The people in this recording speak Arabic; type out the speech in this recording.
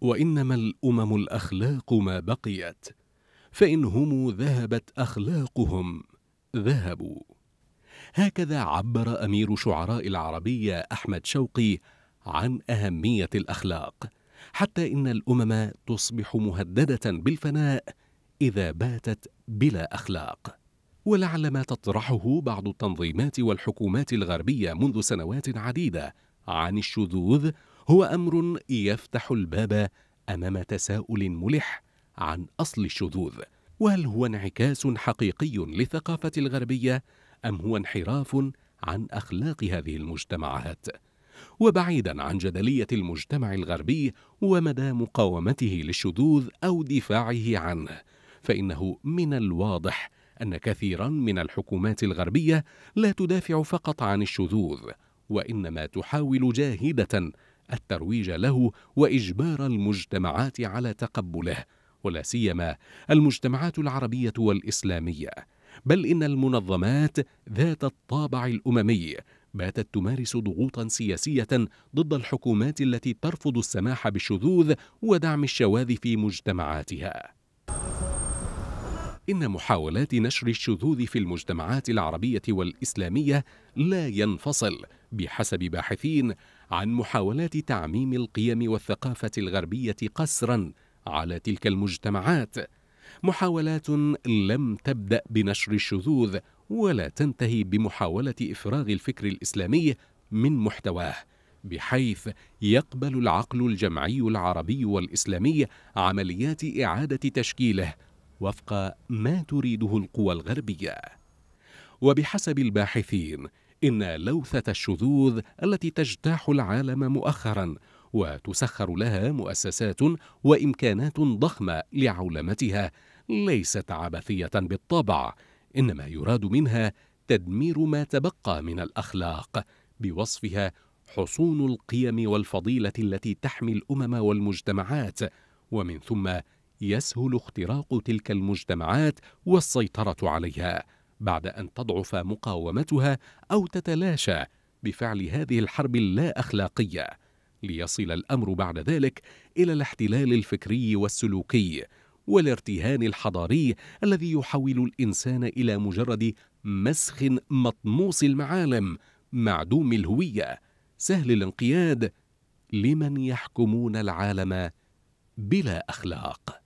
وانما الامم الاخلاق ما بقيت فان هم ذهبت اخلاقهم ذهبوا هكذا عبر امير شعراء العربيه احمد شوقي عن اهميه الاخلاق حتى ان الامم تصبح مهدده بالفناء اذا باتت بلا اخلاق ولعل ما تطرحه بعض التنظيمات والحكومات الغربيه منذ سنوات عديده عن الشذوذ هو أمر يفتح الباب أمام تساؤل ملح عن أصل الشذوذ وهل هو انعكاس حقيقي للثقافة الغربية أم هو انحراف عن أخلاق هذه المجتمعات؟ وبعيدا عن جدلية المجتمع الغربي ومدى مقاومته للشذوذ أو دفاعه عنه فإنه من الواضح أن كثيرا من الحكومات الغربية لا تدافع فقط عن الشذوذ وإنما تحاول جاهدة الترويج له واجبار المجتمعات على تقبله ولا سيما المجتمعات العربيه والاسلاميه بل ان المنظمات ذات الطابع الاممي باتت تمارس ضغوطا سياسيه ضد الحكومات التي ترفض السماح بالشذوذ ودعم الشواذ في مجتمعاتها ان محاولات نشر الشذوذ في المجتمعات العربيه والاسلاميه لا ينفصل بحسب باحثين عن محاولات تعميم القيم والثقافه الغربيه قسرا على تلك المجتمعات محاولات لم تبدا بنشر الشذوذ ولا تنتهي بمحاوله افراغ الفكر الاسلامي من محتواه بحيث يقبل العقل الجمعي العربي والاسلامي عمليات اعاده تشكيله وفق ما تريده القوى الغربيه وبحسب الباحثين إن لوثة الشذوذ التي تجتاح العالم مؤخرا وتسخر لها مؤسسات وإمكانات ضخمة لعولمتها ليست عبثية بالطبع إنما يراد منها تدمير ما تبقى من الأخلاق بوصفها حصون القيم والفضيلة التي تحمي الأمم والمجتمعات ومن ثم يسهل اختراق تلك المجتمعات والسيطرة عليها بعد أن تضعف مقاومتها أو تتلاشى بفعل هذه الحرب اللا أخلاقية ليصل الأمر بعد ذلك إلى الاحتلال الفكري والسلوكي والارتهان الحضاري الذي يحول الإنسان إلى مجرد مسخ مطموس المعالم معدوم الهوية سهل الانقياد لمن يحكمون العالم بلا أخلاق